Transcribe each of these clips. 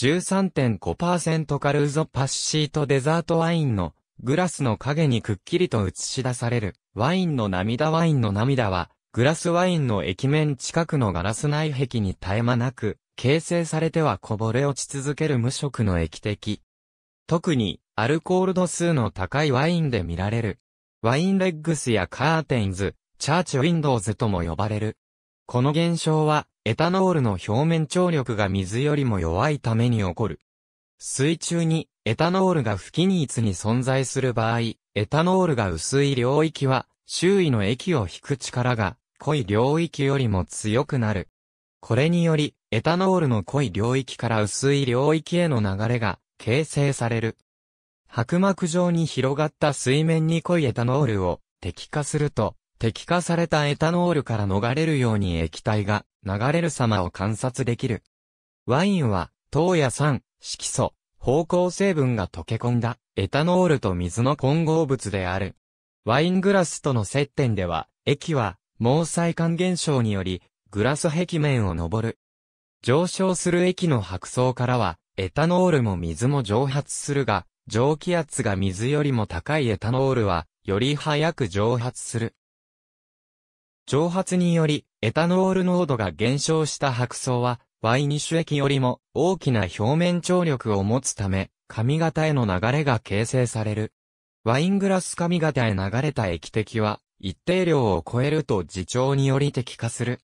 13.5%カルーゾパッシートデザートワインのグラスの影にくっきりと映し出されるワインの涙ワインの涙はグラスワインの液面近くのガラス内壁に絶え間なく形成されてはこぼれ落ち続ける無色の液滴。特にアルコール度数の高いワインで見られる。ワインレッグスやカーテンズ、チャーチウィンドウズとも呼ばれる。この現象は、エタノールの表面張力が水よりも弱いために起こる。水中にエタノールが不均一に存在する場合、エタノールが薄い領域は、周囲の液を引く力が濃い領域よりも強くなる。これにより、エタノールの濃い領域から薄い領域への流れが形成される。白膜状に広がった水面に濃いエタノールを滴下すると、滴下されたエタノールから逃れるように液体が流れる様を観察できる。ワインは、糖や酸、色素、芳香成分が溶け込んだエタノールと水の混合物である。ワイングラスとの接点では、液は、毛細管現象により、グラス壁面を登る。上昇する液の白層からは、エタノールも水も蒸発するが、蒸気圧が水よりも高いエタノールは、より早く蒸発する。蒸発により、エタノール濃度が減少した白草は、ワイニシュ液よりも大きな表面張力を持つため、髪型への流れが形成される。ワイングラス髪型へ流れた液滴は、一定量を超えると自重により滴下する。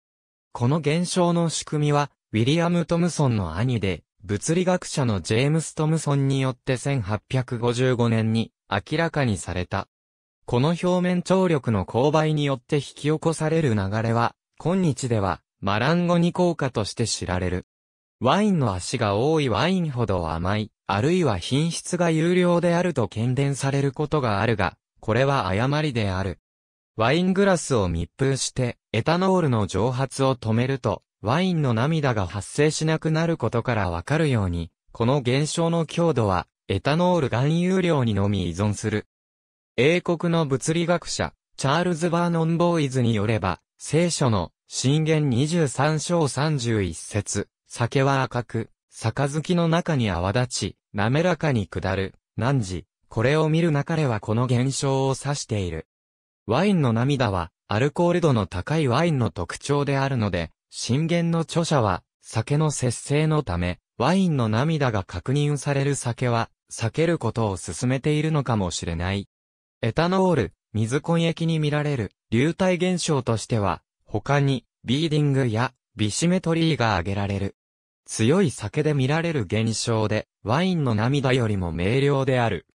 この現象の仕組みは、ウィリアム・トムソンの兄で、物理学者のジェームス・トムソンによって1855年に明らかにされた。この表面張力の勾配によって引き起こされる流れは、今日では、マランゴニ効果として知られる。ワインの足が多いワインほど甘い、あるいは品質が有料であると喧伝されることがあるが、これは誤りである。ワイングラスを密封して、エタノールの蒸発を止めると、ワインの涙が発生しなくなることからわかるように、この現象の強度は、エタノール含有量にのみ依存する。英国の物理学者、チャールズ・バーノン・ボーイズによれば、聖書の、震源23章31節酒は赤く、杯の中に泡立ち、滑らかに下る、何時、これを見る中ではこの現象を指している。ワインの涙は、アルコール度の高いワインの特徴であるので、震源の著者は、酒の節制のため、ワインの涙が確認される酒は、避けることを勧めているのかもしれない。エタノール、水混液に見られる流体現象としては、他に、ビーディングやビシメトリーが挙げられる。強い酒で見られる現象で、ワインの涙よりも明瞭である。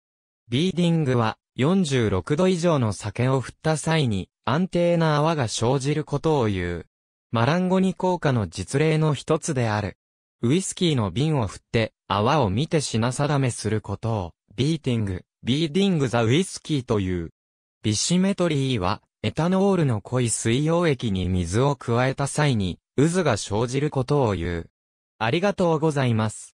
ビーディングは、46度以上の酒を振った際に、安定な泡が生じることを言う。マランゴニ効果の実例の一つである。ウイスキーの瓶を振って、泡を見て品定めすることを、ビーティングビーディングザウイスキーという。ビシメトリーは、エタノールの濃い水溶液に水を加えた際に、渦が生じることを言う。ありがとうございます。